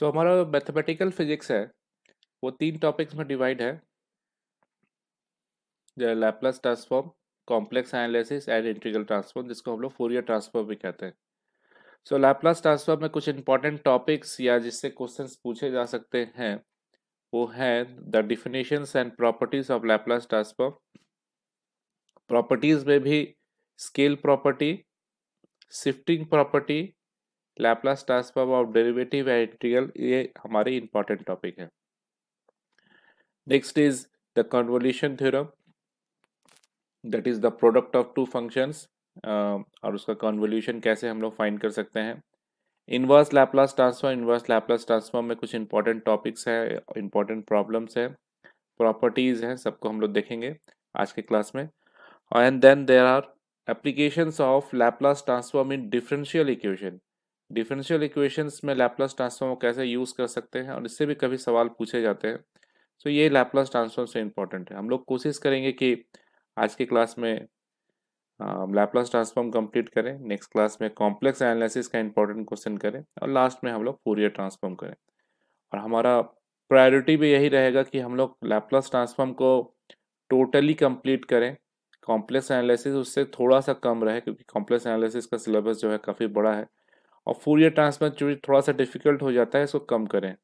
सो तो so, हमारा mathematical physics है वो तीन टॉपिक्स में डिवाइड है Laplace transform complex analysis and integral transform जिसको हम लोग फोरियर ट्रांसफॉर्म भी कहते हैं सो लैपलस ट्रांसफॉर्म में कुछ इंपॉर्टेंट टॉपिक्स या जिससे क्वेश्चन पूछे जा सकते हैं वो है the definition and properties of Laplace transform properties में भी scale property shifting property Laplace transform of derivative and integral ये हमारे इंपॉर्टेंट टॉपिक है next is the convolution theorem that is the product of two functions और उसका convolution कैसे हम लोग फाइंड कर सकते हैं inverse Laplace transform inverse Laplace transform में कुछ इंपॉर्टेंट टॉपिक्स है इंपॉर्टेंट प्रॉब्लम्स है प्रॉपर्टीज़ हैं सबको हम लोग देखेंगे आज के क्लास में and then there are applications of Laplace transform in differential equation differential equations में लैपलास ट्रांसफॉर्म को कैसे यूज़ कर सकते हैं और इससे भी कभी सवाल पूछे जाते हैं सो so, ये लैपलास ट्रांसफॉर्म से इम्पॉर्टेंट है हम लोग कोशिश करेंगे कि आज के क्लास में लैपलास ट्रांसफॉर्म कंप्लीट करें नेक्स्ट क्लास में कॉम्प्लेक्स एनालिसिस का इंपॉर्टेंट क्वेश्चन करें और लास्ट में हम लोग पूरी ट्रांसफॉर्म करें और हमारा प्रायोरिटी भी यही रहेगा कि हम लोग लैपलास ट्रांसफॉर्म को टोटली कंप्लीट करें कॉम्प्लेक्स एनालिसिस उससे थोड़ा सा कम रहे क्योंकि कॉम्प्लेक्स एनालिसिस का सिलेबस जो है काफ़ी बड़ा है और फोर ईयर ट्रांसफर जो थोड़ा सा डिफिकल्ट हो जाता है इसको कम करें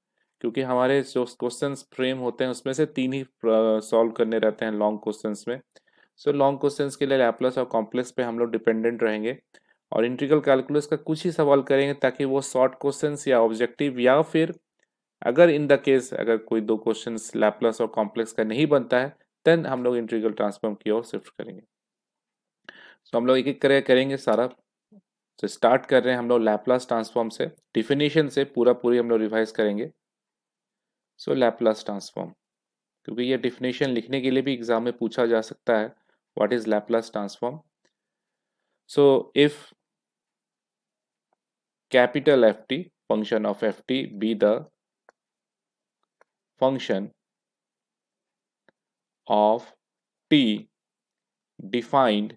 क्योंकि हमारे जो क्वेश्चन फ्रेम होते हैं उसमें से तीन ही सॉल्व करने रहते हैं लॉन्ग क्वेश्चन में सो लॉन्ग क्वेश्चन के लिए लैपलस और कॉम्प्लेक्स पे हम लोग डिपेंडेंट रहेंगे और इंट्रिकल कैलकुलस का कुछ ही सवाल करेंगे ताकि वो शॉर्ट क्वेश्चन या ऑब्जेक्टिव या फिर अगर इन द केस अगर कोई दो क्वेश्चन लैपलस और कॉम्प्लेक्स का नहीं बनता है देन हम लोग इंट्रीगल ट्रांसफॉर्म की ओर शिफ्ट करेंगे सो so, हम लोग एक एक करेंगे सारा तो स्टार्ट कर रहे हैं हम लोग लैपलास ट्रांसफॉर्म से डिफिनेशन से पूरा पूरी हम लोग रिवाइज करेंगे सो लैपलास ट्रांसफॉर्म क्योंकि ये डिफिनेशन लिखने के लिए भी एग्जाम में पूछा जा सकता है what is Laplace transform so if capital T function of F T be the function of T defined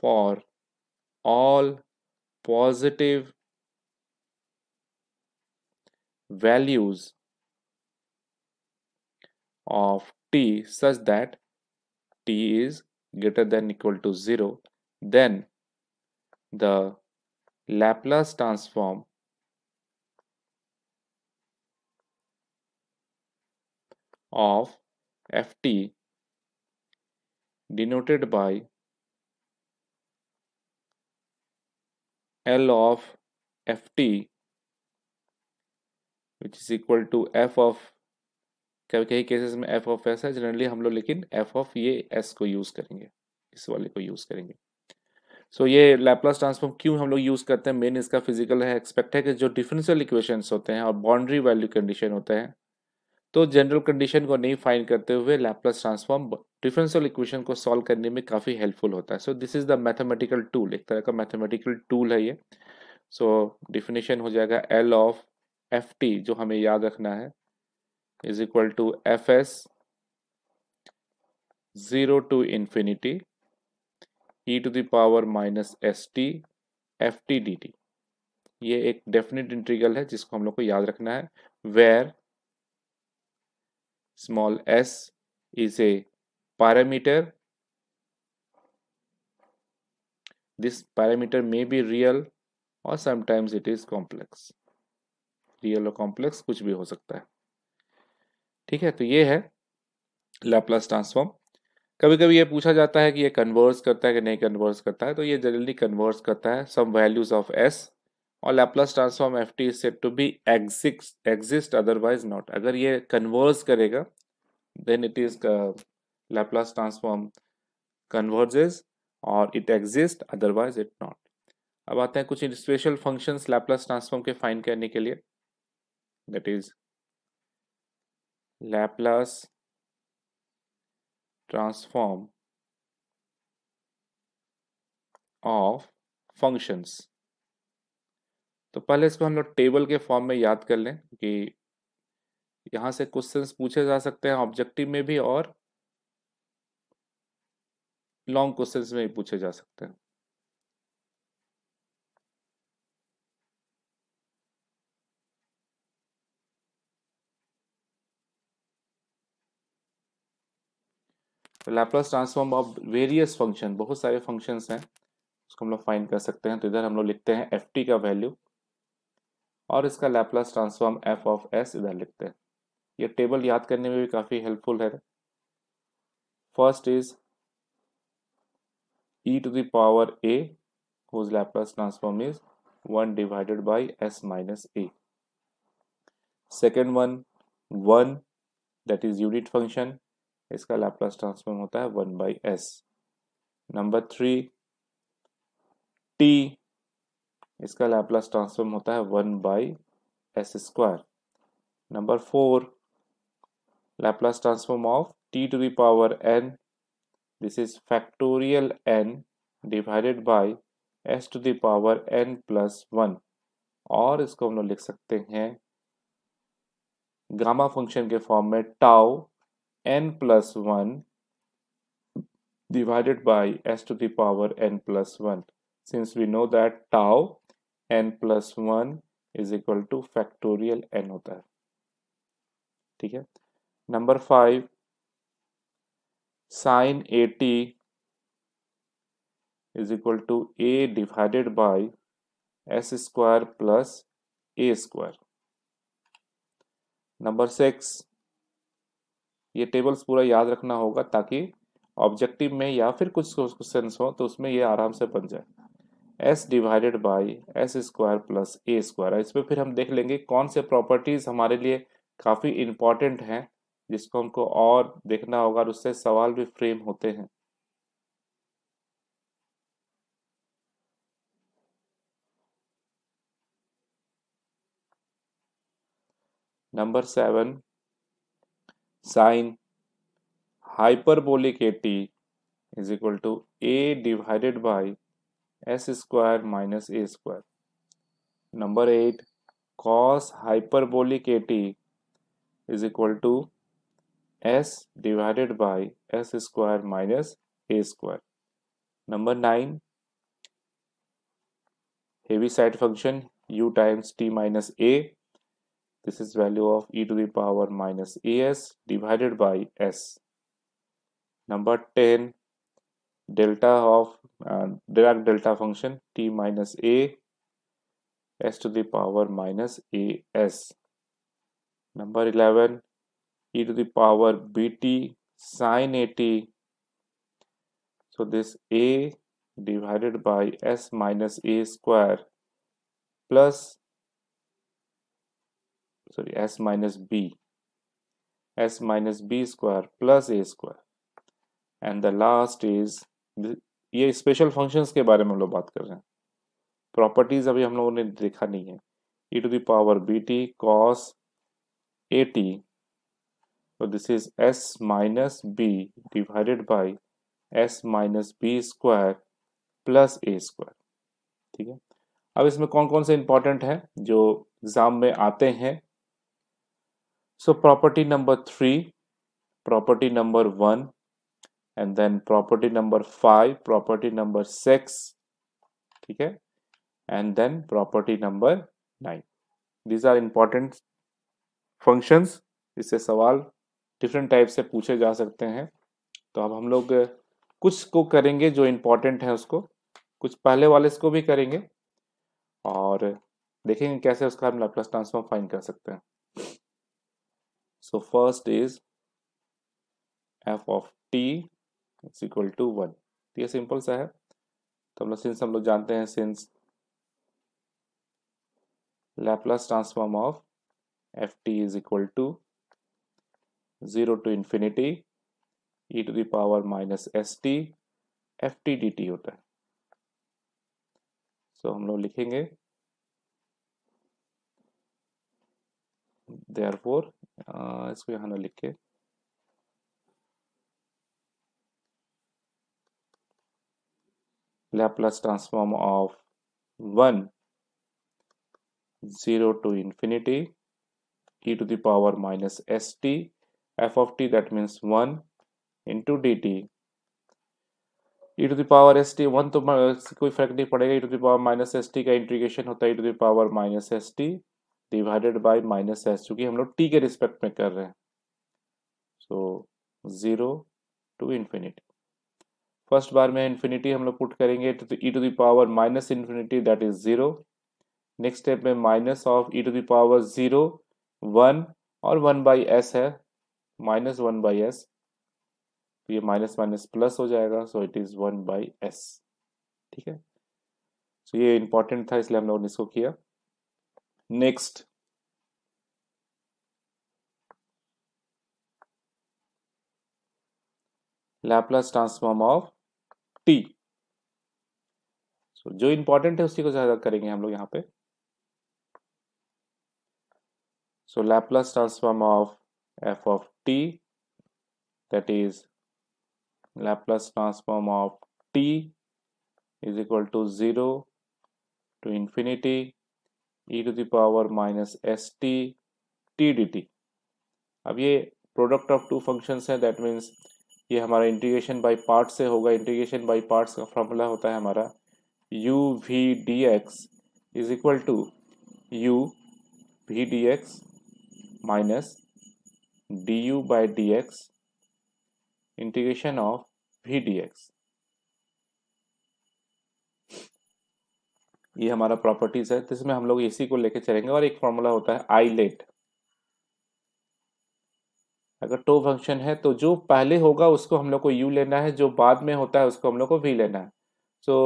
for all positive values of t such that t is greater than equal to 0 then the Laplace transform of ft denoted by L of ft which is equal to f of कभी कई cases में f of s है generally हम लोग लेकिन f of ये s को use करेंगे इस वाले को यूज़ करेंगे सो so, ये लैपलास ट्रांसफॉर्म क्यों हम लोग यूज़ करते हैं मेन इसका फिजिकल है एक्सपेक्ट है कि जो डिफरेंशियल इक्वेशंस होते हैं और बाउंड्री वैल्यू कंडीशन होते हैं तो जनरल कंडीशन को नहीं फाइन करते हुए लैपलास ट्रांसफॉर्म डिफरेंशियल इक्वेशन को सॉल्व करने में काफ़ी हेल्पफुल होता है so this is the mathematical tool एक तरह का मैथमेटिकल टूल है ये सो so, डिफिनेशन हो जाएगा एल ऑफ एफ टी जो हमें याद रखना है is equal to F S zero to infinity E to the power minus S T F T D T ये एक डेफिनेट इंटीग्रल है जिसको हम लोग को याद रखना है where small S is a parameter this parameter may be real or sometimes it is complex real or complex कुछ भी हो सकता है ठीक है तो ये है लाप्लास ट्रांसफॉर्म कभी कभी ये पूछा जाता है कि ये कन्वर्स करता है कि नहीं कन्वर्स करता है तो ये जनरली कन्वर्स करता है सम वैल्यूज ऑफ एस और Laplace transform F T is said to be exist exist otherwise not अगर ये कन्वर्स करेगा then it is Laplace transform converges और it exist otherwise it not अब आते हैं कुछ स्पेशल फंक्शन लैपलास ट्रांसफॉर्म के फाइन करने के लिए that is Laplace transform of functions तो पहले इसको हम लोग टेबल के फॉर्म में याद कर लें कि यहाँ से क्वेश्चंस पूछे जा सकते हैं ऑब्जेक्टिव में भी और लॉन्ग क्वेश्चन में भी पूछे जा सकते हैं Laplace transform of various function बहुत सारे फंक्शंस हैं उसको हम लोग फाइंड कर सकते हैं तो इधर हम लोग लिखते हैं एफ टी का वैल्यू और इसका Laplace transform F of S इधर लिखते हैं ये टेबल याद करने में भी काफ़ी हेल्पफुल है first is e to the power a whose Laplace transform is 1 divided by s minus a. Second one 1 that is unit function इसका लैप्लास ट्रांसफॉर्म होता है one by S number three T इसका Laplace transform होता है one by S square number four Laplace transform of T to the power N this is factorial N divided by S to the power N plus one और इसको हम लोग लिख सकते हैं गामा फंक्शन के फॉर्म में tau N plus one divided by S to the power N plus one since we know that tau N plus one is equal to factorial N होता है ठीक है number five sine A T is equal to A divided by S square plus A square number six ये tables पूरा याद रखना होगा ताकि ऑब्जेक्टिव में या फिर कुछ क्वेश्चन हो तो उसमें ये आराम से बन जाए S divided by S square plus A square इसमें फिर हम देख लेंगे कौन से प्रॉपर्टीज़ हमारे लिए काफ़ी इंपॉर्टेंट हैं जिसको उनको और देखना होगा और उससे सवाल भी फ्रेम होते हैं number seven sine hyperbolic AT is equal to A divided by S square minus A square number eight cos hyperbolic AT is equal to s divided by s square minus a square. Number 9 Heaviside function u times t minus a. This is value of e to the power minus as divided by s. Number 10 delta of uh, Dirac delta function t minus a s to the power minus as. Number 11 e to the power bt sin at. So this a divided by s minus a square plus sorry s minus b s minus b square plus a square and the last is ये special functions के बारे में हम लोग बात कर रहे हैं प्रॉपर्टीज अभी हम लोगों ने देखा नहीं है ई to the power B T cos A T So this is S minus B divided by S minus B square plus A square ठीक है अब इसमें कौन कौन से इंपॉर्टेंट है जो एग्जाम में आते हैं so property number three property number one and then property number five property number six ठीक है and then property number nine these are important functions इससे सवाल डिफरेंट टाइप से पूछे जा सकते हैं तो अब हम लोग कुछ को करेंगे जो इम्पोर्टेंट है उसको कुछ पहले वाले इसको भी करेंगे और देखेंगे कैसे उसका हम लाप्लास ट्रांसफॉर्म फाइन कर सकते हैं so first is F of T is equal to one ये सिंपल सा है तो हम लोग सिंस हम लोग जानते हैं since Laplace transform of F T is equal to 0 to infinity E to the power minus S T F T D T होता है सो so, हम लोग लिखेंगे देयर फोर इसको यहाँ लिख के Laplace transform of 1 0 to infinity e to the power minus st f of t that means 1 into dt e to the power S T one तो कोई फर्क नहीं पड़ेगा e to the power minus S T का इंटीग्रेशन होता है e to the power minus S T divided by minus S चूँकि हम लोग t के रिस्पेक्ट में कर रहे हैं so zero to infinity first बार में इन्फिनिटी हम लोग पुट करेंगे तो E to the power minus infinity that is zero next step में minus of E to the power zero one और वन बाई एस है माइनस वन बाई एस तो ये माइनस माइनस प्लस हो जाएगा so it is one by S ठीक है so so ये इंपॉर्टेंट था इसलिए हम लोगों ने इसको किया next Laplace transform of T so जो इंपॉर्टेंट है उसी को ज्यादा करेंगे हम लोग यहां पे so Laplace transform of F of t that is Laplace transform of t is equal to 0 to infinity e to the power minus st t dt अब ये प्रोडक्ट ऑफ टू फंक्शंस है दैट मीन्स ये हमारा integration by part से होगा integration by parts का formula होता है हमारा U V D X is equal to U V D X minus du by dx integration of v dx ये हमारा प्रॉपर्टीज है जिसमें तो इसमें हम लोग इसी को लेकर चलेंगे और एक फॉर्मूला होता है आई लेट अगर टो फंक्शन है तो जो पहले होगा उसको हम लोग को यू लेना है जो बाद में होता है उसको हम लोग को वी लेना है so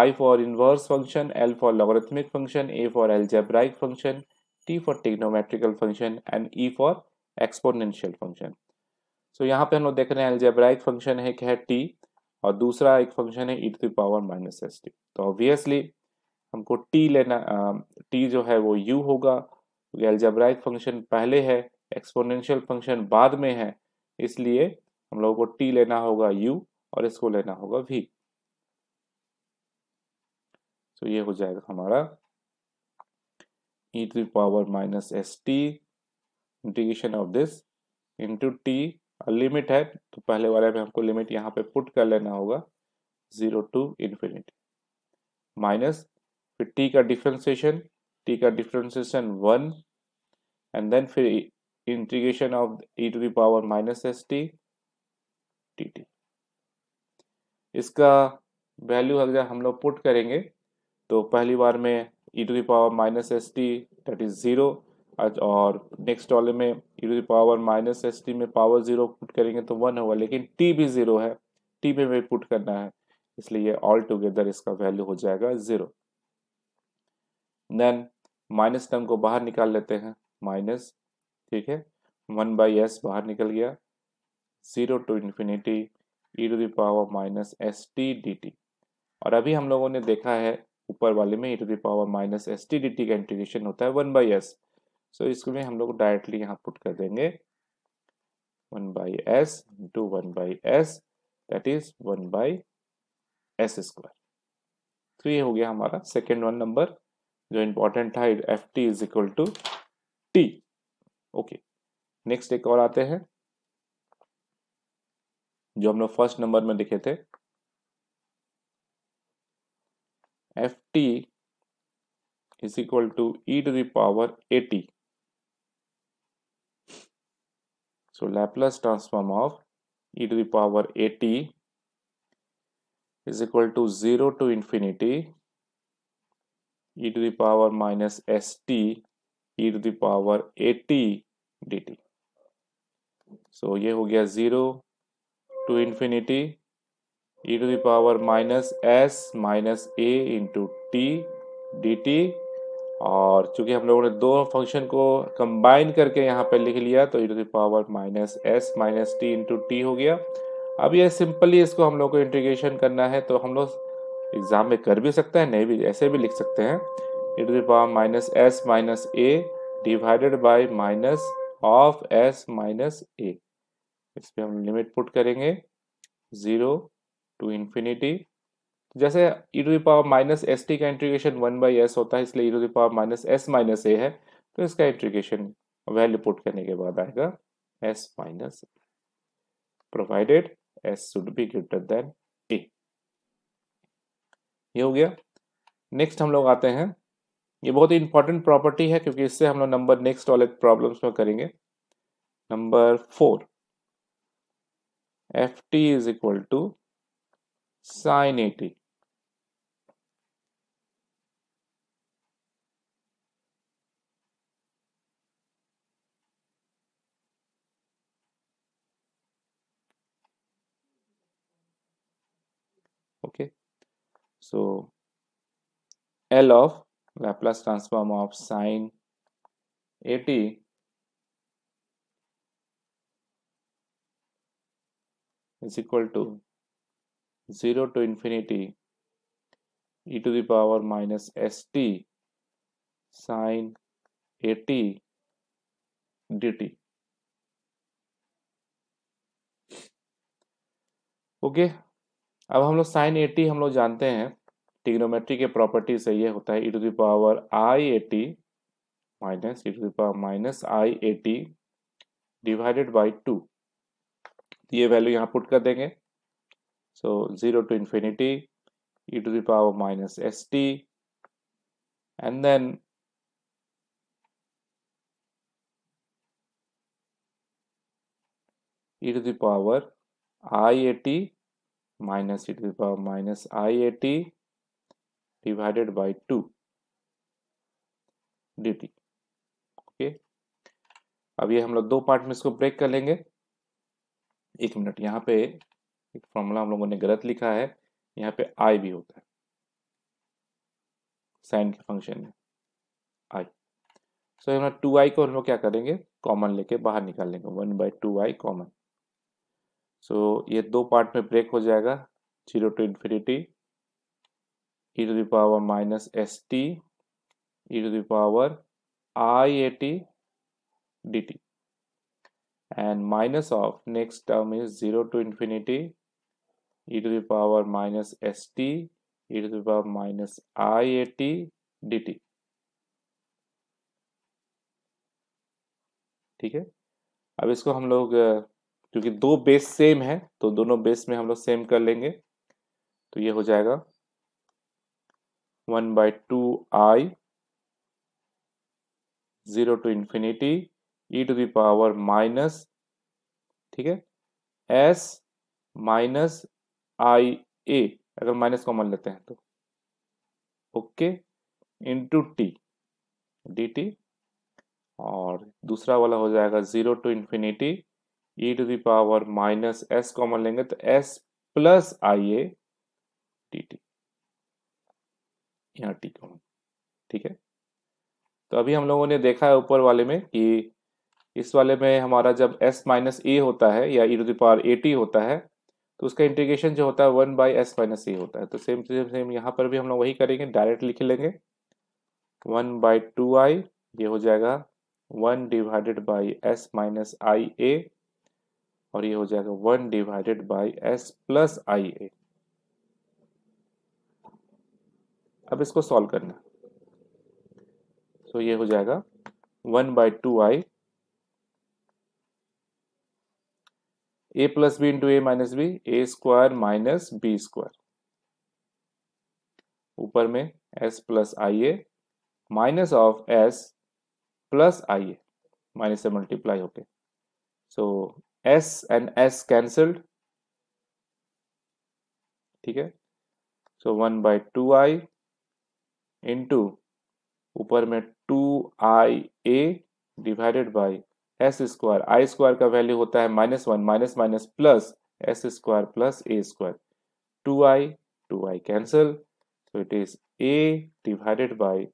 I for inverse function L for logarithmic function A for algebraic function T for trigonometrical function and E for exponential function so यहाँ पे हम लोग देख रहे हैं एल्जेब्राइक फंक्शन है क्या है टी और दूसरा एक फंक्शन है ई to power minus S T तो ऑब्वियसली हमको टी लेना टी जो है वो यू होगा क्योंकि एल्जेब्राइक फंक्शन पहले है एक्सपोनेंशियल फंक्शन बाद में है इसलिए हम लोगों को टी लेना होगा यू और इसको लेना होगा वी तो ये हो जाएगा हमारा E to power minus S T integration of this into T limit है तो पहले वाले में हमको लिमिट यहाँ पे पुट कर लेना होगा जीरो टू इन्फिनिटी माइनस फिर टी का डिफ्रेंसिएशन टी का डिफ्रेंसिएशन वन एंड देन फिर integration of E to the power minus S T T T इसका वैल्यू अगर हम लोग पुट करेंगे तो पहली बार में E to the power minus S T that is zero और नेक्स्ट वाले में E to the power minus S T में पावर जीरो पुट करेंगे तो वन होगा लेकिन टी भी जीरो है टी में भी पुट करना है इसलिए ये ऑल टुगेदर इसका वैल्यू हो जाएगा जीरो देन माइनस टर्म को बाहर निकाल लेते हैं माइनस ठीक है वन बाई एस बाहर निकल गया zero to infinity E to the power minus S T D T और अभी हम लोगों ने देखा है ऊपर वाले में E to the power minus S T D T का इंटीग्रेशन होता है one by S so so, इसमें हम लोग डायरेक्टली यहाँ पुट कर देंगे one by S into one by S that is one by S square तो ये हो गया हमारा सेकेंड वन नंबर जो इंपॉर्टेंट था F T is equal to T okay next एक और आते हैं जो हम लोग फर्स्ट नंबर में लिखे थे F T is equal to E to the power A T So Laplace transform of e to the power at is equal to 0 to infinity e to the power minus st e to the power at dt. So ये हो गया 0 to infinity e to the power minus s minus a into t dt और चूंकि हम लोगों ने दो function को कंबाइन करके यहाँ पर लिख लिया तो E power minus S minus T into T हो गया अब ये सिंपली इसको हम लोग को इंटीग्रेशन करना है तो हम लोग एग्ज़ाम में कर भी सकते हैं नहीं भी ऐसे भी लिख सकते हैं E to power minus S minus A divided by minus of S minus A इस पर हम लिमिट पुट करेंगे ज़ीरो टू इन्फिनिटी जैसे E to the power minus S T का इंट्रीगेशन वन बाई एस होता है इसलिए E to the power minus S minus A है तो इसका इंट्रीगेशन वैल्यू पुट करने के बाद आएगा S minus provided S should be greater than A ये हो गया नेक्स्ट हम लोग आते हैं ये बहुत ही इंपॉर्टेंट प्रॉपर्टी है क्योंकि इससे हम लोग नंबर नेक्स्ट वाले प्रॉब्लम्स में करेंगे number four F T is equal to sine AT So L of Laplace transform of sine at is equal to 0 to infinity e to the power minus st sine at dt. Okay okay, अब हम लोग sign eighty हम लोग जानते हैं trigonometry के property से ये होता है ई to the power I A T minus E to the power minus I A T divided by two ये वैल्यू यहाँ पुट कर देंगे so zero to infinity E to the power minus S T and then E to the power i a t minus e to the power minus i divided by 2 dt okay अब ये हम लोग दो part में इसको break कर लेंगे एक मिनट यहाँ पे एक फॉर्मूला हम लोगों ने गलत लिखा है यहाँ पे आई भी होता है साइन के फंक्शन में आई सो so, हम टू आई को हम लोग क्या करेंगे कॉमन लेके बाहर निकाल लेंगे one by two I common so ये दो पार्ट में ब्रेक हो जाएगा zero to infinity e to the power minus st e to the power i a iat dt and minus of next term is 0 to infinity e to the power minus st e to the power minus i a iat dt ठीक है अब इसको हम लोग क्योंकि दो base same है तो दोनों बेस में हम लोग सेम कर लेंगे तो ये हो जाएगा one by two I zero to infinity E to the power minus ठीक है एस माइनस आई ए अगर माइनस कॉमन लेते हैं तो okay into T D T और दूसरा वाला हो जाएगा zero to infinity E to the power minus S common लेंगे तो S plus I A D T यहाँ टी कॉमन ठीक है तो अभी हम लोगों ने देखा है ऊपर वाले में कि इस वाले में हमारा जब s माइनस ए होता है या ई पावर ए टी होता है तो उसका इंटीग्रेशन जो होता है one by S minus A होता है तो सेम सेम सेम यहाँ पर भी हम लोग वही करेंगे डायरेक्ट लिख लेंगे वन बाई टू आई ये हो जाएगा one divided by S minus आई ए और ये हो जाएगा one divided by S plus I A अब इसको सॉल्व करना तो ये हो जाएगा one by two I A plus B into A minus B A square minus B square ऊपर में S plus I A minus of S plus I A minus से मल्टीप्लाई होके so S and S cancelled ठीक है so one by two I into ऊपर में two I A divided by S square I square का value होता है minus one minus minus plus S square plus A square two I two I cancel so it is A divided by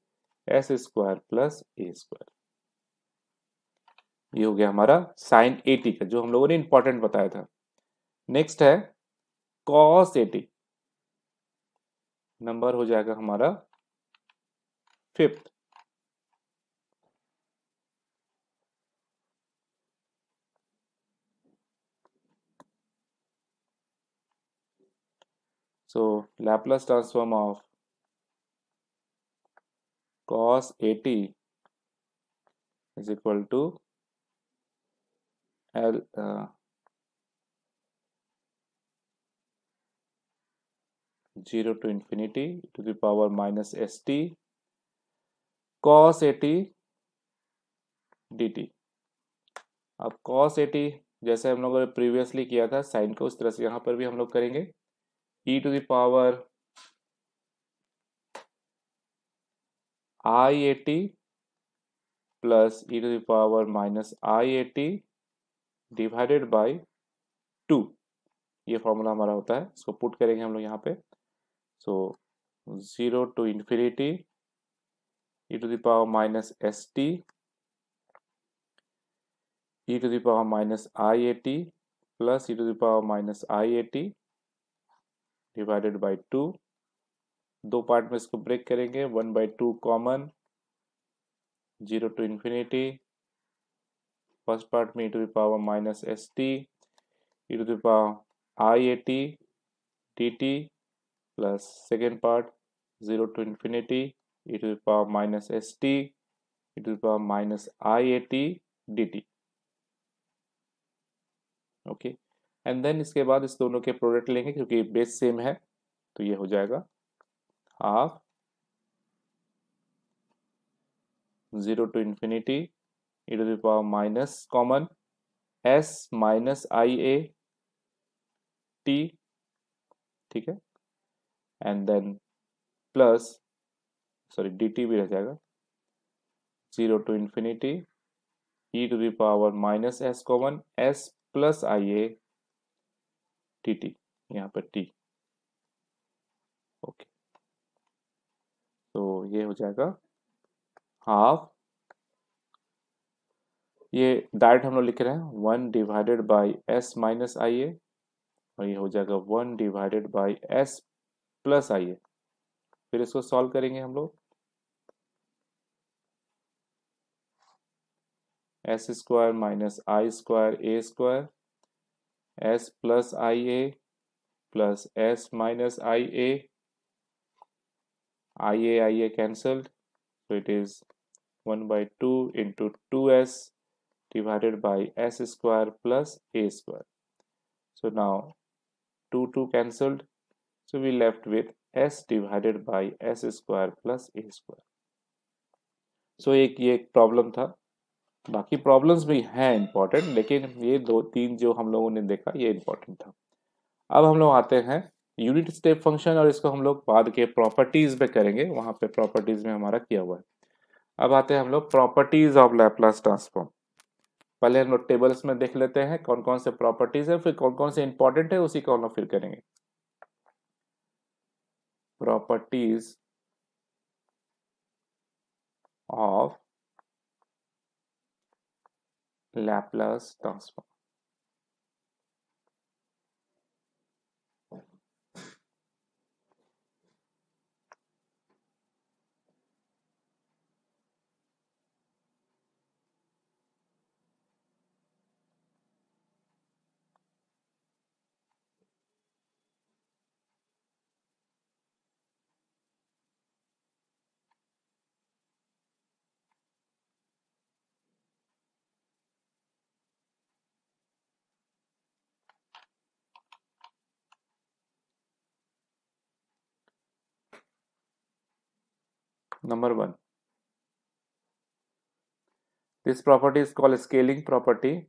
S square plus A square ये हो गया हमारा sign A T का जो हम लोगों ने इंपॉर्टेंट बताया था नेक्स्ट है कॉस ए टी नंबर हो जाएगा हमारा Fifth, so Laplace transform of cos 80 is equal to L uh, zero to infinity to the power minus st cos AT D अब कॉस एटी जैसे हम लोगों ने प्रीवियसली किया था साइन को उस तरह से यहां पर भी हम लोग करेंगे E to the power I A T plus E to the power minus I A T divided by two ये फॉर्मूला हमारा होता है इसको पुट करेंगे हम लोग यहाँ पे so zero to infinity e to the power minus st e to the power minus iat plus e to the power minus iat divided by two दो पार्ट में इसको ब्रेक करेंगे one by two common zero to infinity first part में E to the power minus S T E to the power I A T T T plus second part zero to infinity e to the power minus st e to the power minus iat dt okay and then इसके बाद इस दोनों के product लेंगे क्योंकि base same है तो ये हो जाएगा half zero to infinity E to the power minus common s minus I A t ठीक है and then plus sorry d t भी रह जाएगा zero to infinity E to the power minus S common s plus I A T t यहाँ पर T okay तो ये हो जाएगा हाफ ये डायरेक्ट हम लोग लिख रहे हैं one divided by S minus आई ए और ये हो जाएगा one divided by S plus I a फिर इसको सॉल्व करेंगे हम लोग s square minus i square a square s plus I A plus s minus I a i a i a cancelled so it is one by two into two s divided by S square plus A square so now two two cancelled so we left with s divided by S square plus A square so एक ये एक problem था बाकी problems भी हैं important लेकिन ये दो तीन जो हम लोगों ने देखा ये इम्पॉर्टेंट था अब हम लोग आते हैं यूनिट स्टेप फंक्शन और इसको हम लोग बाद के प्रॉपर्टीज़ पे करेंगे वहाँ पे प्रॉपर्टीज़ में हमारा किया हुआ है अब आते हैं हम लोग प्रॉपर्टीज़ ऑफ लैपलास ट्रांसफॉर्म पहले हम लोग टेबल्स में देख लेते हैं कौन कौन से प्रॉपर्टीज़ है फिर कौन कौन से इंपॉर्टेंट है उसी को हम लोग फिर करेंगे properties of Laplace transform number 1 this property is called scaling property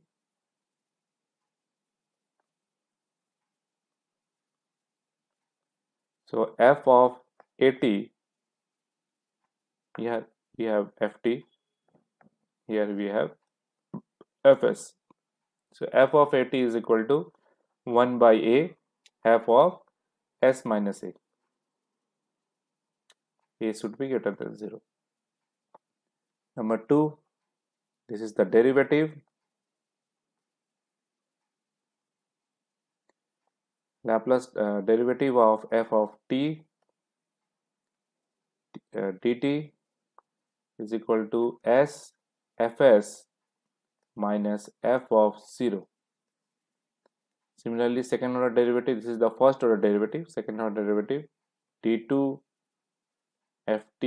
so f of 80 here we have ft here we have fs so f of 80 is equal to 1 by a f of s minus a a should be greater than 0 number 2 this is the derivative Laplace uh, derivative of f of t uh, dt is equal to s fs minus f of 0 similarly second order derivative this is the first order derivative second order derivative t2 ft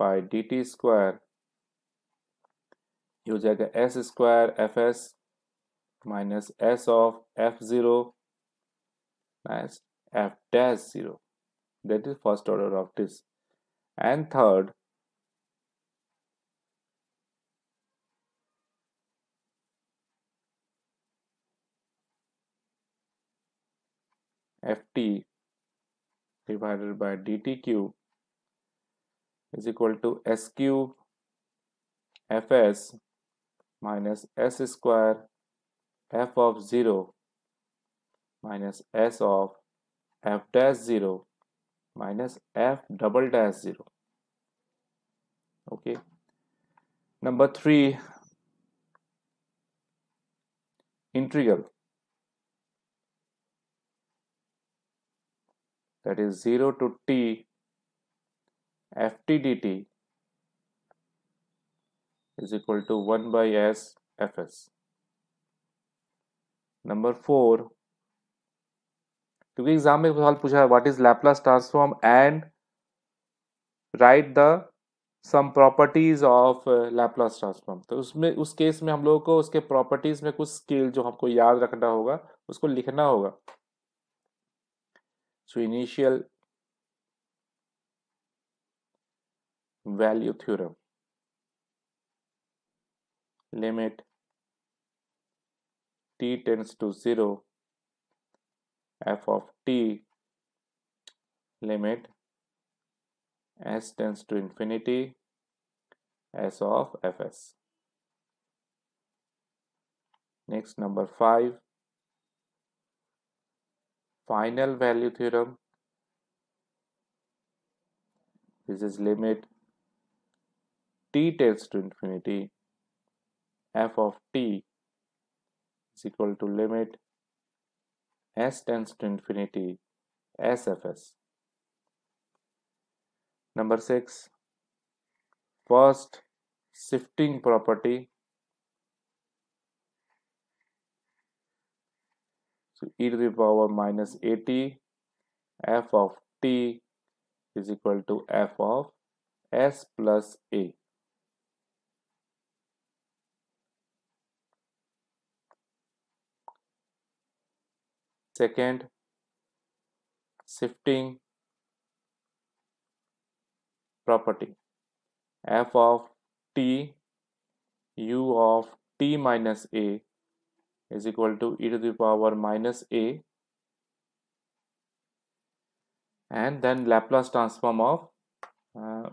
by dt square हो जाएगा s square fs minus s of f0 minus f dash 0 that is first order of this and third ft divided by dt cube is equal to s cube fs minus s square f of 0 minus s of f dash 0 minus f double dash 0 okay number 3 integral that is 0 to t f T is equal to one by s f s number four क्योंकि exam में सवाल पूछा है what is Laplace transform and write the some properties of Laplace transform तो उसमें उस case में हम लोगों को उसके प्रॉपर्टीज में कुछ स्केल जो हमको याद रखना होगा उसको लिखना होगा so initial value theorem limit t tends to 0 f of t limit s tends to infinity s of fs next number 5 final value theorem this is limit t tends to infinity f of t is equal to limit s tends to infinity sfs number 6 first shifting property so e to the power minus 80 f of t is equal to f of s plus a second shifting property f of t u of t minus a is equal to e to the power minus a and then Laplace transform of uh,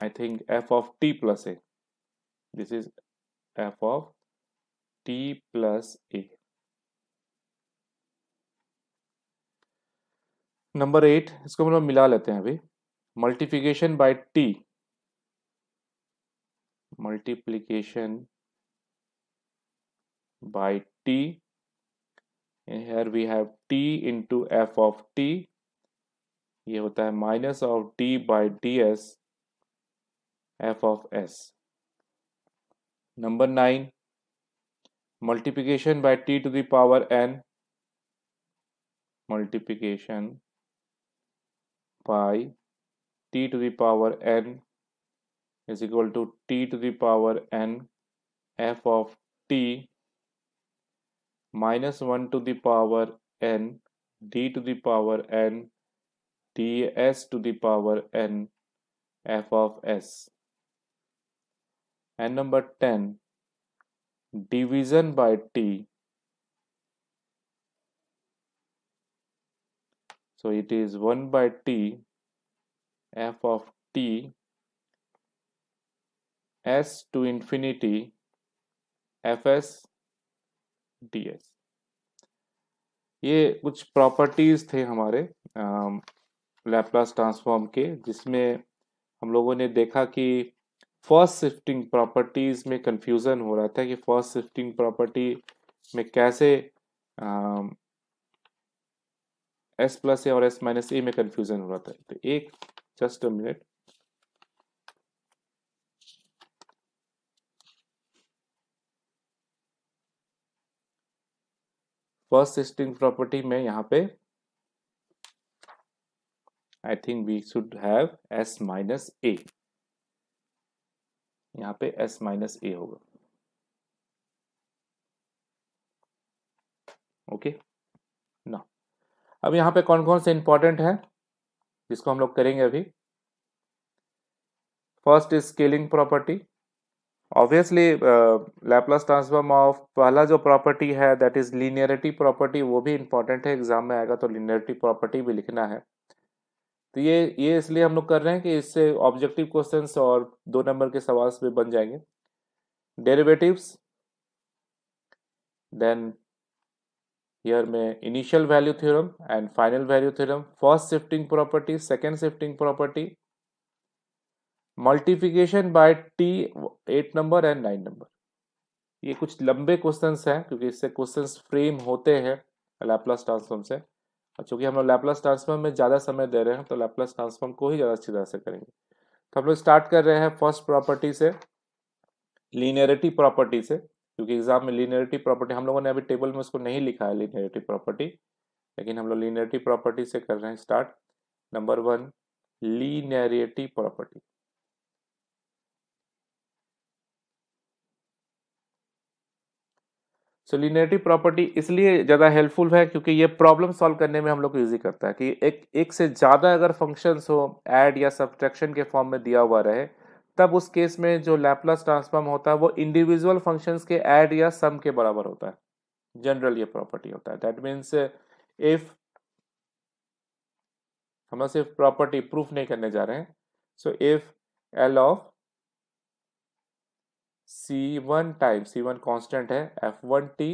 I think f of t plus a this is f of t plus a number eight इसको हम लोग मिला लेते हैं अभी multiplication by t multiplication by t and we we have t into f of ये होता है minus of t by d s f of s number nine multiplication by t to the power n multiplication pi t to the power n is equal to t to the power n f of t minus 1 to the power n d to the power n ds to the power n f of s. And number 10 division by t so it is 1 by t f of t s to infinity fs ds ये कुछ properties थे हमारे Laplace um, transform के जिसमें हम लोगों ने देखा कि फर्स्ट शिफ्टिंग प्रॉपर्टीज में कंफ्यूजन हो रहा था कि फर्स्ट शिफ्टिंग प्रॉपर्टी में कैसे um, एस प्लस ए और एस माइनस ए में कंफ्यूजन हो रहा था तो एक just a minute first shifting property में यहां पे I think we should have s minus a यहां पे एस माइनस ए होगा ओके okay? अब यहाँ पे कौन कौन से इंपॉर्टेंट है जिसको हम लोग करेंगे अभी first is scaling property obviously Laplace transform of पहला जो प्रॉपर्टी है दैट इज लीनियरिटी प्रॉपर्टी वो भी इंपॉर्टेंट है एग्जाम में आएगा तो लीनियरिटी प्रॉपर्टी भी लिखना है तो ये ये इसलिए हम लोग कर रहे हैं कि इससे ऑब्जेक्टिव क्वेश्चन और दो नंबर के सवाल भी बन जाएंगे डेरिवेटिव्स देन हियर में initial value theorem and final value theorem first shifting property second shifting property multiplication by t eight number and nine number ये कुछ लंबे क्वेश्चन हैं क्योंकि इससे क्वेश्चन फ्रेम होते हैं लैपलास ट्रांसफॉर्म से और चूंकि हम लोग लैपलास ट्रांसफॉर्म में ज़्यादा समय दे रहे हैं तो लैपलास ट्रांसफॉर्म को ही ज़्यादा अच्छी तरह से करेंगे तो हम लोग स्टार्ट कर रहे हैं फर्स्ट प्रॉपर्टी से लीनियरिटी प्रॉपर्टी से क्योंकि एग्जाम में लीनियरिटी प्रॉपर्टी हम लोगों ने अभी टेबल में उसको नहीं लिखा है लीनियरिटी प्रॉपर्टी लेकिन हम लोग लीनियरिटी प्रॉपर्टी से कर रहे हैं start number one linearity property so linearity property इसलिए ज़्यादा हेल्पफुल है क्योंकि ये प्रॉब्लम सॉल्व करने में हम लोग ईजी करता है कि एक एक से ज़्यादा अगर फंक्शंस हो ऐड या सब्ट्रैक्शन के फॉर्म में दिया हुआ रहे तब उस केस में जो लैपलस ट्रांसफॉर्म होता है वो इंडिविजुअल फंक्शंस के एड या सम के बराबर होता है जनरल ये प्रॉपर्टी होता है दैट मीन्स इफ हम सिर्फ प्रॉपर्टी प्रूफ नहीं करने जा रहे हैं so if L of c one time c one constant है f one t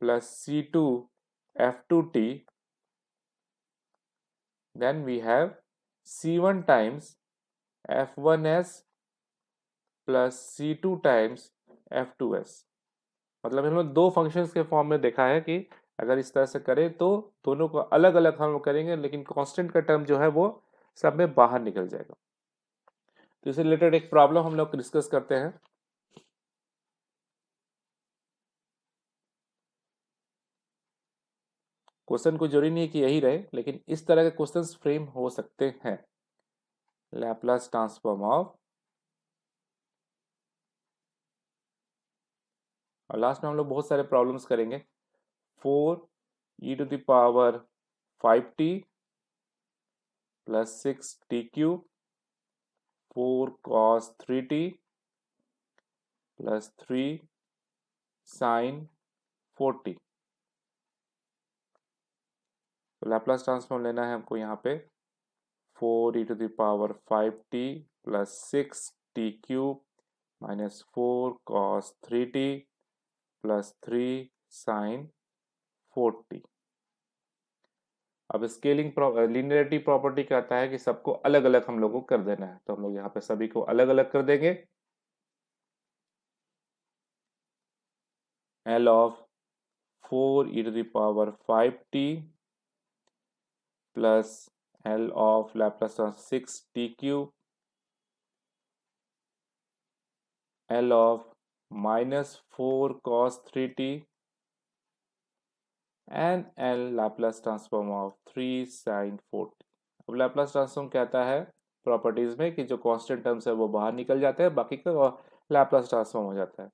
plus c two f two t then we have c one times f one s plus c two times f two s मतलब हमने दो function के form में देखा है कि अगर इस तरह से करें तो दोनों को अलग अलग हम करेंगे लेकिन कांस्टेंट का टर्म जो है वो सब में बाहर निकल जाएगा तो इससे रिलेटेड एक प्रॉब्लम हम लोग डिस्कस करते हैं क्वेश्चन को जरूरी नहीं है कि यही रहे लेकिन इस तरह के क्वेश्चंस फ्रेम हो सकते हैं Laplace transform of और लास्ट में हम लोग बहुत सारे प्रॉब्लम्स करेंगे four e to the power five t plus six t cube four cos three t plus three sine four t तो लैपलास ट्रांसफॉर्म लेना है हमको यहाँ पे 4 e to the power 5t plus 6t cube minus 4 cos 3t plus 3 four 4t अब scaling linearity property कहता है कि सबको अलग अलग हम लोग को कर देना है तो हम लोग यहाँ पे सभी को अलग अलग कर देंगे L of four e to the power five t plus L of Laplace six 6 t cube L of minus 4 cos 3t and L Laplace transform of three sine t अब लैपलास ट्रांसफॉर्म कहता है प्रॉपर्टीज में कि जो constant terms है वो बाहर निकल जाते हैं बाकी का लैपलास ट्रांसफॉर्म हो जाता है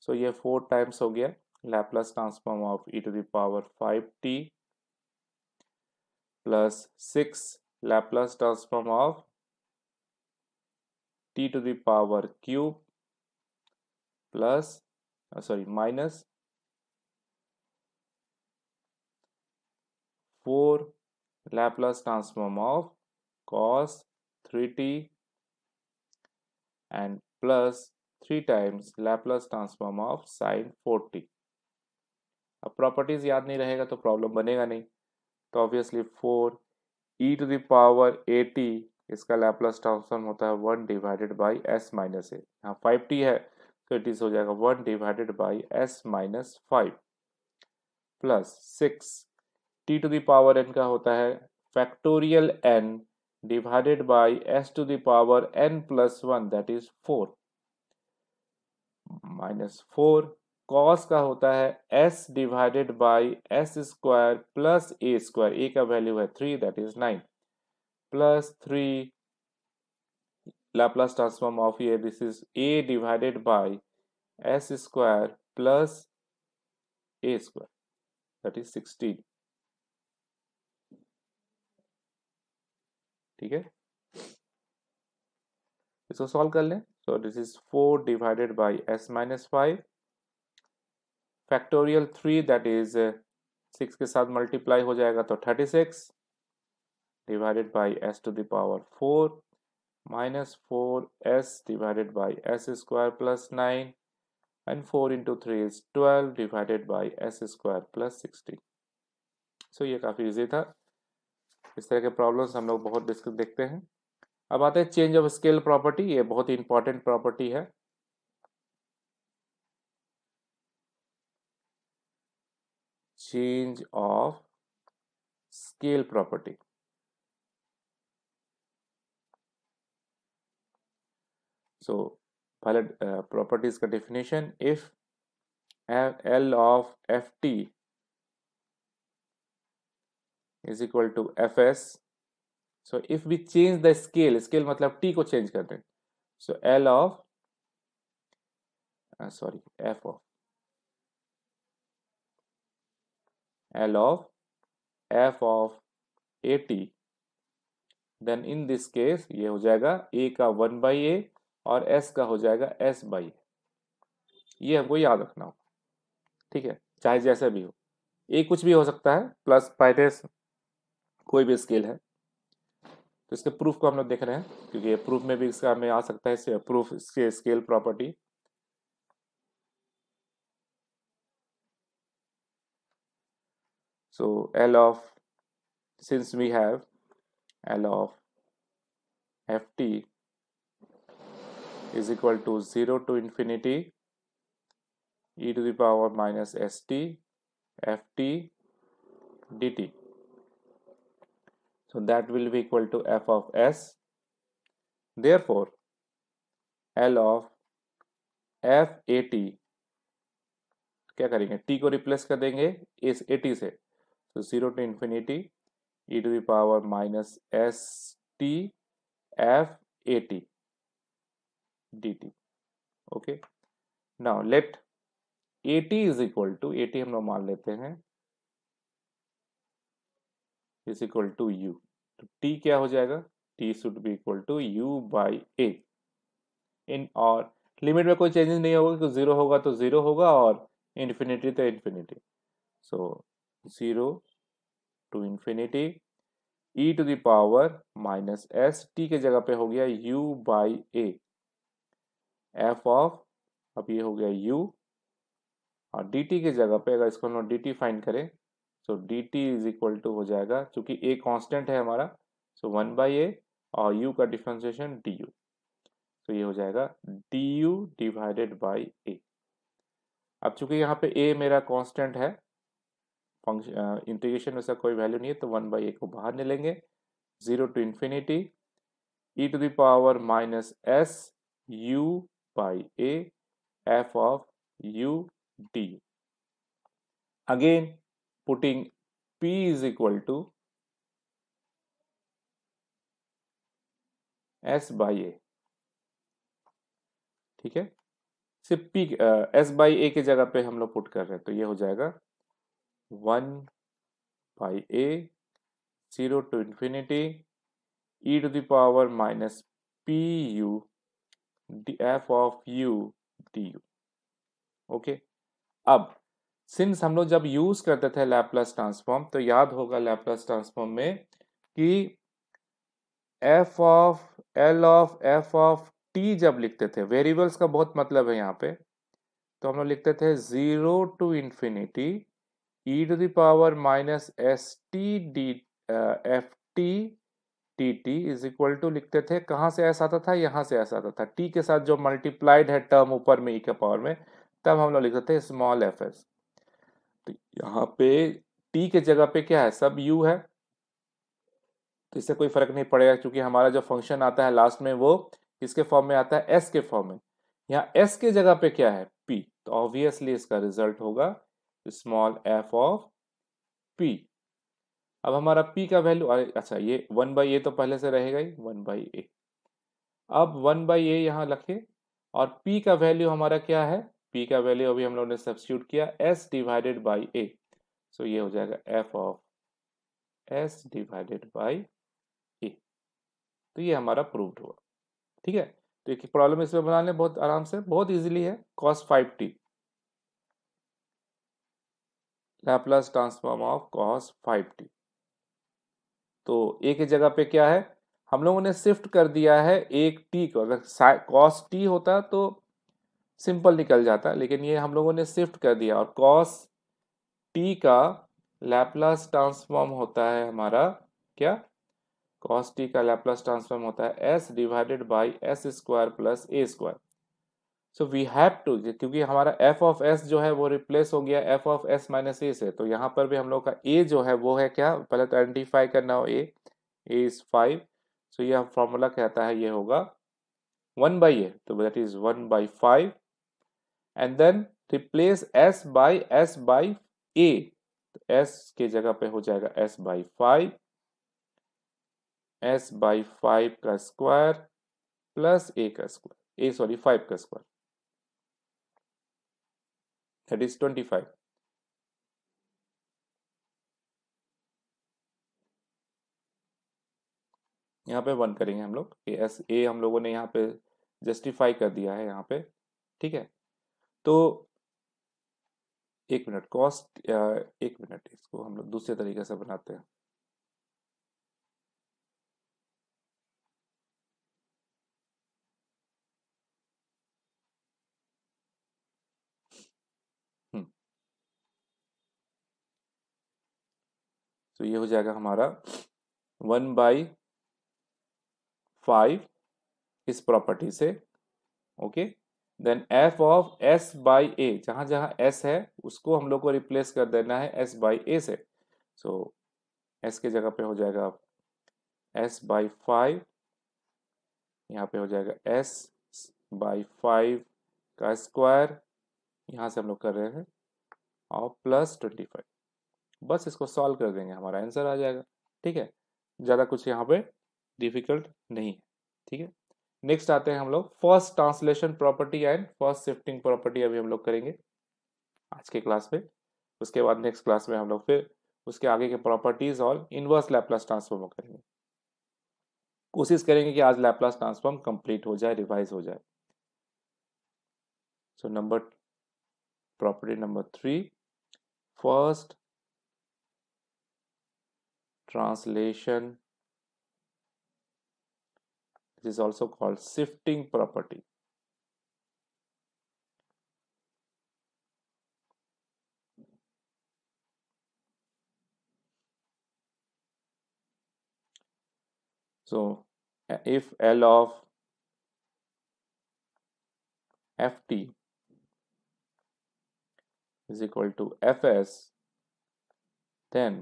सो so, ये फोर टाइम्स हो गया Laplace transform of E to the power five t plus 6 Laplace transform of t to the power cube plus uh, sorry minus 4 Laplace transform of cos 3t and plus 3 times Laplace transform of sin 4t अब properties याद नहीं रहेगा तो problem बनेगा नहीं तो obviously four e to the power A t इसका Laplace transform होता है one divided by S minus a यहाँ फाइव टी है तो इट इज हो जाएगा one divided by S minus five plus six t to the power n का होता है factorial N divided by S to the power N plus one that is four minus four cos का होता है s divided by S square plus A square a का value है three that is nine plus three Laplace transform of ये this is A divided by S square plus A square that is sixteen ठीक है इसको solve कर लें so this is four divided by S minus five factorial three that is six के साथ multiply हो जाएगा तो thirty six divided by S to the power four minus four s divided by S square plus nine and four into three is twelve divided by S square plus sixteen so ये काफ़ी easy था इस तरह के problems हम लोग बहुत discuss देखते हैं अब आते हैं चेंज ऑफ स्केल प्रॉपर्टी ये बहुत ही इंपॉर्टेंट प्रॉपर्टी है change of scale property. So pilot uh, properties का definition if L of Ft is equal to Fs. So if we change the scale, scale मतलब t को change कर दें. So L of uh, sorry f of L of f of t then in this case ये हो जाएगा ए का one by ए और S का हो जाएगा एस बाई ये हमको याद रखना होगा ठीक है चाहे जैसा भी हो ए कुछ भी हो सकता है प्लस माइनस कोई भी स्केल है तो इसके प्रूफ को हम लोग देख रहे हैं क्योंकि ये प्रूफ में भी इसका हमें आ सकता है प्रूफ इसके scale property so L of since we have L of ft is equal to 0 to infinity e to the power minus st ft dt so that will be equal to f of s therefore l of f a t क्या करेंगे t को replace कर देंगे इस 80 से So 0 to infinity e to the power minus s t f a t dt. Okay. Now let a t is equal to a t हम लोग मान लेते हैं is equal to u तो t क्या हो जाएगा t should be equal to u by a in or limit में कोई चेंजेस नहीं होगा क्योंकि जीरो होगा तो जीरो होगा और इन्फिनिटी तो infinity so zero to infinity E to the power minus S t के जगह पे हो गया u by a f of अब ये हो गया यू और डी टी के जगह पे अगर इसको हम डी टी फाइन करें तो d t is equal to हो जाएगा क्योंकि ए कॉन्स्टेंट है हमारा सो वन बाई ए और यू का डिफ्रेंसिएशन डी यू तो ये हो जाएगा d u divided by a अब चूंकि यहाँ पे ए मेरा कॉन्स्टेंट है फंक्शन इंटीग्रेशन uh, में उसका कोई वैल्यू नहीं है तो वन बाई ए को बाहर ले लेंगे zero to infinity E to the power minus s u by a f of u d again putting p is equal to s by a ठीक है सिर्फ पी एस बाई ए के की जगह पे हम लोग पुट कर रहे हैं तो ये हो जाएगा 1 by a 0 to infinity e to the power minus pu df of u du okay okay. अब सिंस हम लोग जब यूज करते थे लैपलेस ट्रांसफॉर्म तो याद होगा लैपलेस ट्रांसफॉर्म में कि f of L of F of t जब लिखते थे वेरिएबल्स का बहुत मतलब है यहाँ पे तो हम लोग लिखते थे zero to infinity e to the power minus S T d f t T t is to लिखते थे कहाँ से ऐसा आता था यहाँ से ऐसा आता था t के साथ जो मल्टीप्लाइड है टर्म ऊपर में ई e के पावर में तब हम लोग लिखते थे स्मॉल एफ तो यहाँ पे टी के जगह पे क्या है सब यू है तो इससे कोई फर्क नहीं पड़ेगा क्योंकि हमारा जो फंक्शन आता है लास्ट में वो किसके फॉर्म में आता है एस के फॉर्म में यहाँ एस के जगह पे क्या है पी तो ऑब्वियसली इसका रिजल्ट होगा स्मॉल एफ ऑफ पी अब हमारा पी का वैल्यू अच्छा ये वन बाई ए तो पहले से रहेगा ही वन बाई ए अब वन बाई ए यहाँ लखे और पी का वैल्यू हमारा क्या है पी का वैल्यू अभी हम लोगों ने सब्सिट्यूट किया s divided by a so ये हो जाएगा f of s divided by a तो ये हमारा प्रूव्ड हुआ ठीक है तो एक प्रॉब्लम इसमें बना लें बहुत आराम से बहुत इजीली है cos five t Laplace transform of cos five t तो ए के जगह पे क्या है हम लोगों ने शिफ्ट कर दिया है एक टी को अगर कॉस टी होता तो सिंपल निकल जाता लेकिन ये हम लोगों ने शिफ्ट कर दिया और कॉस टी का लैपलास ट्रांसफॉर्म होता है हमारा क्या कॉस टी का लैपलास ट्रांसफॉर्म होता है s divided by S square plus A square so we have two क्योंकि हमारा एफ ऑफ एस जो है वो रिप्लेस हो गया f of S minus a से तो यहाँ पर भी हम लोग का ए जो है वो है क्या पहले तो आइडेंटिफाई करना हो ए ए इज फाइव सो यह फॉर्मूला कहता है ये होगा वन बाई ए तो that is one by five and then replace s by s by a s के जगह पे हो जाएगा s by five s by five का स्क्वायर प्लस ए का स्क्वायर ए सॉरी फाइव का स्क्वायर that is 25 यहाँ पे वन करेंगे हम लोग एस ए हम लोगों ने यहाँ पे जस्टिफाई कर दिया है यहाँ पे ठीक है तो एक मिनट कॉस्ट एक मिनट इसको हम लोग दूसरे तरीके से बनाते हैं तो ये हो जाएगा हमारा वन बाई फाइव इस प्रॉपर्टी से okay then f of s by a जहां जहां एस है उसको हम लोग को रिप्लेस कर देना है एस बाई ए से सो so, एस के जगह पे हो जाएगा एस बाई फाइव यहाँ पे हो जाएगा एस बाई फाइव का स्क्वायर यहाँ से हम लोग कर रहे हैं और प्लस ट्वेंटी फाइव बस इसको सॉल्व कर देंगे हमारा आंसर आ जाएगा ठीक है ज़्यादा कुछ यहाँ पे डिफिकल्ट नहीं है ठीक है नेक्स्ट आते हैं हम लोग first translation property and first shifting property अभी हम लोग करेंगे आज के क्लास में उसके बाद नेक्स्ट क्लास में हम लोग फिर उसके आगे के प्रॉपर्टीज और इनवर्स लैपलास ट्रांसफॉर्म करेंगे कोशिश करेंगे कि आज लैपलास ट्रांसफॉर्म कंप्लीट हो जाए रिवाइज हो जाए so number property number three first translation this is also called sifting property so if L of ft is equal to fs then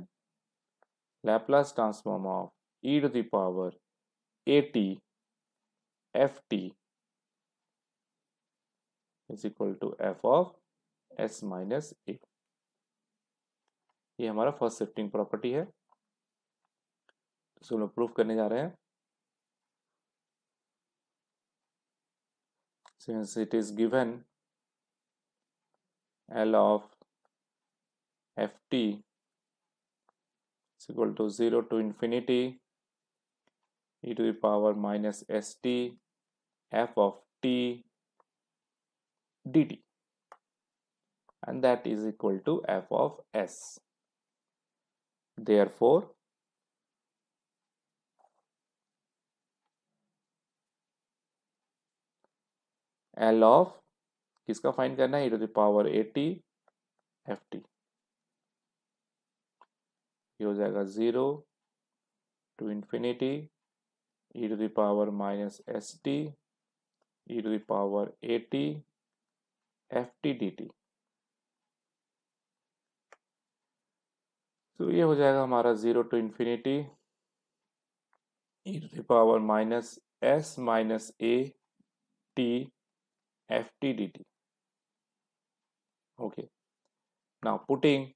Laplace transform of E to power a t F T is equal to f of S minus a ये हमारा first shifting property है इसको proof करने जा रहे हैं since it is given L of F t is equal to 0 to infinity e to the power minus st f of t dt and that is equal to f of s. Therefore, L of किसका find करना है ई to the to the power f ये हो जाएगा zero to infinity E to the power minus S T E to the power A t F T D t तो ये हो जाएगा हमारा zero to infinity E to the power minus S minus a t F T D t okay now putting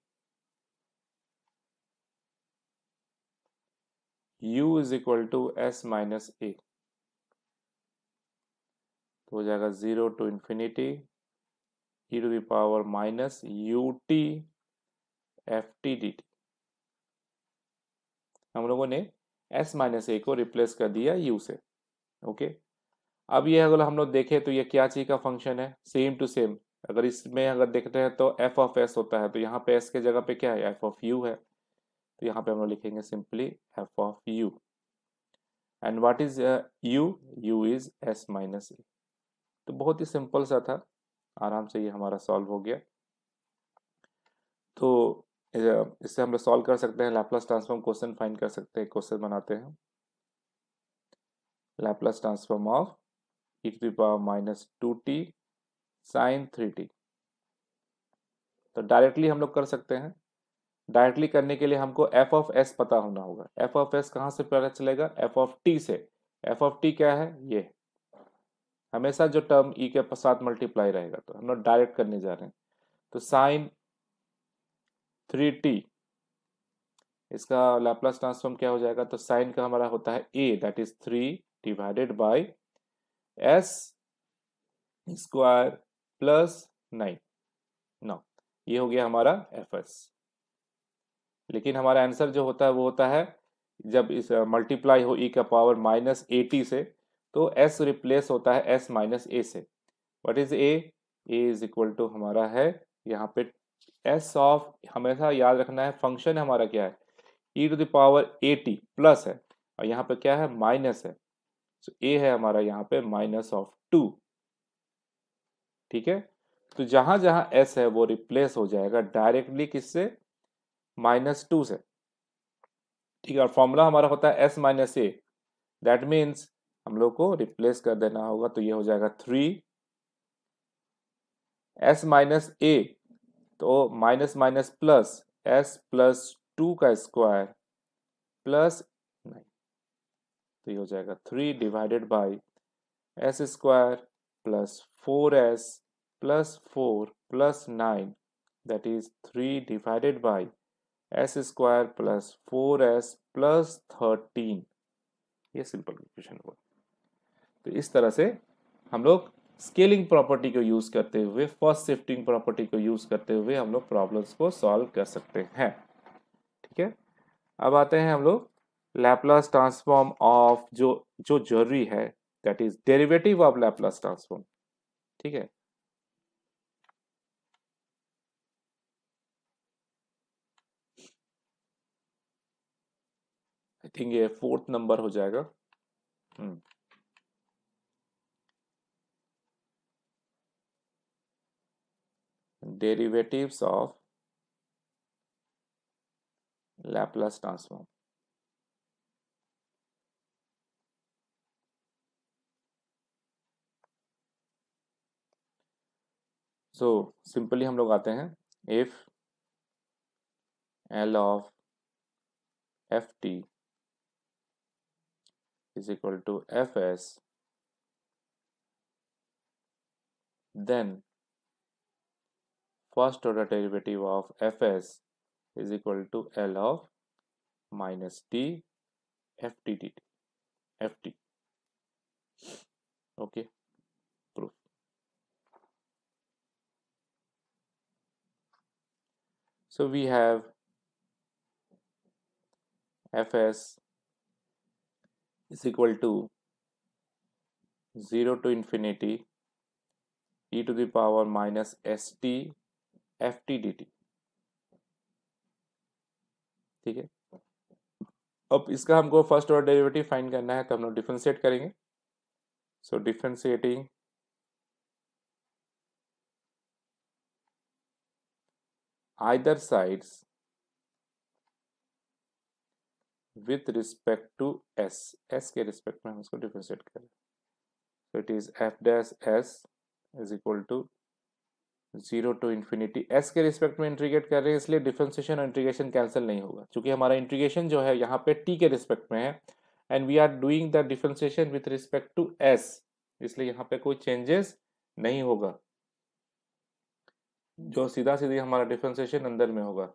u is equal to s minus a तो हो जाएगा zero to infinity E to the power minus u t F T D t हम लोगों ने S minus ए को replace कर दिया you से ओके अब ये अगर हम लोग देखें तो ये क्या चीज का फंक्शन है सेम टू सेम अगर इसमें अगर देखते हैं तो एफ ऑफ एस होता है तो यहाँ पे एस के जगह पे क्या है एफ ऑफ यू है तो यहाँ पे हम लोग लिखेंगे simply f of u and what is u u is s minus a तो बहुत ही सिंपल सा था आराम से ये हमारा सॉल्व हो गया तो uh, इससे हम लोग सॉल्व कर सकते हैं लैपलस ट्रांसफॉर्म क्वेश्चन फाइंड कर सकते हैं क्वेश्चन बनाते हैं Laplace transform of E to power minus two t sine three t तो डायरेक्टली हम लोग कर सकते हैं डायरेक्टली करने के लिए हमको एफ ऑफ एस पता होना होगा एफ ऑफ एस कहाँ से पता चलेगा एफ ऑफ टी से एफ ऑफ टी क्या है ये हमेशा जो टर्म ई e के साथ मल्टीप्लाई रहेगा तो हम लोग डायरेक्ट करने जा रहे हैं तो साइन थ्री टी इसका लैपलास ट्रांसफॉर्म क्या हो जाएगा तो साइन का हमारा होता है a that is three divided by S square plus nine नौ ये हो गया हमारा एफ एस लेकिन हमारा आंसर जो होता है वो होता है जब इस मल्टीप्लाई हो ई e का पावर माइनस एटी से तो एस रिप्लेस होता है एस माइनस ए से what is a is equal to हमारा है यहाँ पे एस ऑफ हमेशा याद रखना है फंक्शन हमारा क्या है ई to the power A T plus है और यहाँ पे क्या है माइनस है सो so, ए है हमारा यहाँ पे माइनस ऑफ टू ठीक है तो जहां जहां एस है वो रिप्लेस हो जाएगा डायरेक्टली किससे माइनस टू से ठीक है और फॉर्मूला हमारा होता है s minus a that means हम लोग को रिप्लेस कर देना होगा तो ये हो जाएगा थ्री एस माइनस ए तो minus minus plus s plus two का स्क्वायर प्लस नाइन तो ये हो जाएगा three divided by S square plus four s plus four plus nine that is three divided by S square plus four s plus thirteen ये simple equation हुआ तो इस तरह से हम लोग स्केलिंग प्रॉपर्टी को यूज करते हुए फर्स्ट शिफ्टिंग प्रॉपर्टी को यूज करते हुए हम लोग प्रॉब्लम्स को सॉल्व कर सकते हैं ठीक है अब आते हैं हम लोग लैपलास ट्रांसफॉर्म ऑफ जो जो जरूरी है that is derivative of Laplace transform ठीक है आई थिंक ये फोर्थ नंबर हो जाएगा hmm derivatives of Laplace transform so simply हम लोग आते हैं if L of F t is equal to fs then first order derivative of fs is equal to l of minus t ft dt ft okay proof so we have fs is equal to 0 to infinity e to the power minus st ft dt ठीक है अब इसका हमको first order derivative find करना है तो हम लोग डिफ्रेंशिएट करेंगे so differentiating either sides with respect to s s के रिस्पेक्ट में हम इसको डिफ्रेंशिएट कर रहे so it is f dash s is equal to zero to infinity s के रिस्पेक्ट में इंट्रीगेट कर रहे हैं इसलिए डिफ्रेंशिएशन और इंट्रीगेशन कैंसिल नहीं होगा क्योंकि हमारा इंट्रीगेशन जो है यहाँ पे टी के रिस्पेक्ट में है and we are doing the differentiation with respect to s इसलिए यहाँ पे कोई चेंजेस नहीं होगा जो सीधा सीधे हमारा डिफ्रेंशिएशन अंदर में होगा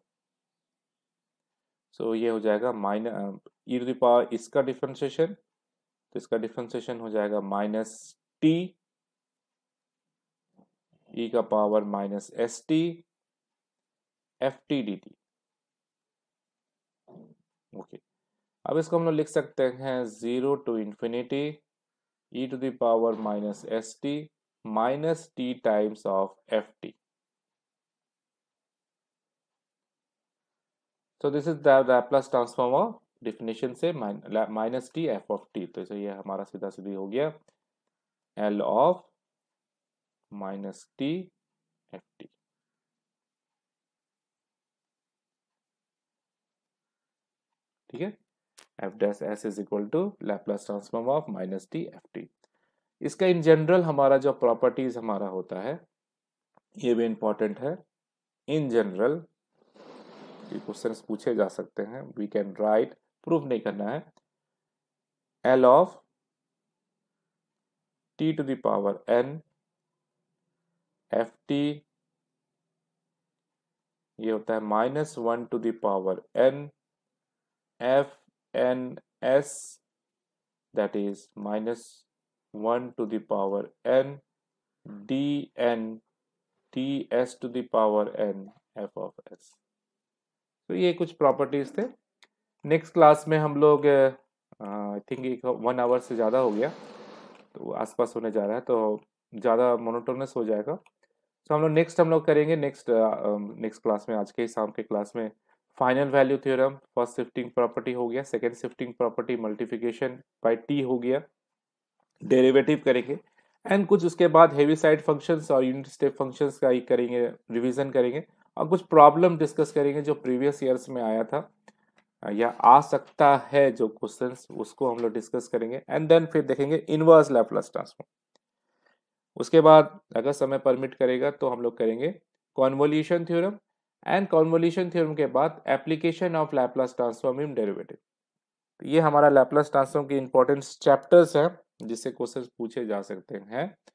सो so, ये हो जाएगा माइनस ई टू दावर इसका डिफ्रेंसिएशन तो इसका डिफ्रेंसिएशन हो जाएगा माइनस टी ई का power minus S T F T D t okay अब इसको हम लोग लिख सकते हैं zero to infinity E to the power minus S t minus t times of F t so this is Laplace transform of definition से minus t f of t तो ये हमारा सीधा सीधी हो गया L of minus t F t ठीक है f dash s is equal to Laplace transform of minus t F t इसका इन जनरल हमारा जो प्रॉपर्टीज हमारा होता है ये भी इंपॉर्टेंट है इन जनरल ये क्वेश्चन पूछे जा सकते हैं वी कैन राइट प्रूव नहीं करना है L of T to the power n f t ये होता है minus one to the power n f n s that is minus one to the power n d n t s to the power n f of s तो ये कुछ properties थे next class में हम लोग आई थिंक एक वन आवर से ज़्यादा हो गया तो आसपास होने जा रहा है तो ज़्यादा मोनोटोनस हो जाएगा तो हम लोग नेक्स्ट हम लोग करेंगे नेक्स्ट नेक्स्ट क्लास में आज के शाम के क्लास में final value theorem first shifting property हो गया second shifting property multiplication by t हो गया डेरिवेटिव करेंगे एंड कुछ उसके बाद हेवी साइड फंक्शंस और यूनिट स्टेप फंक्शंस का ही करेंगे रिवीजन करेंगे और कुछ प्रॉब्लम डिस्कस करेंगे जो प्रीवियस ईयर्स में आया था या आ सकता है जो क्वेश्चन उसको हम लोग डिस्कस करेंगे एंड देन फिर देखेंगे इनवर्स लैपलस ट्रांसफॉर्म उसके बाद अगर समय परमिट करेगा तो हम लोग करेंगे convolution theorem and convolution theorem के बाद application of Laplace transform in derivative ये हमारा लैपलस ट्रांसफॉर्म के इंपॉर्टेंट चैप्टर्स हैं जिससे क्वेश्चन पूछे जा सकते हैं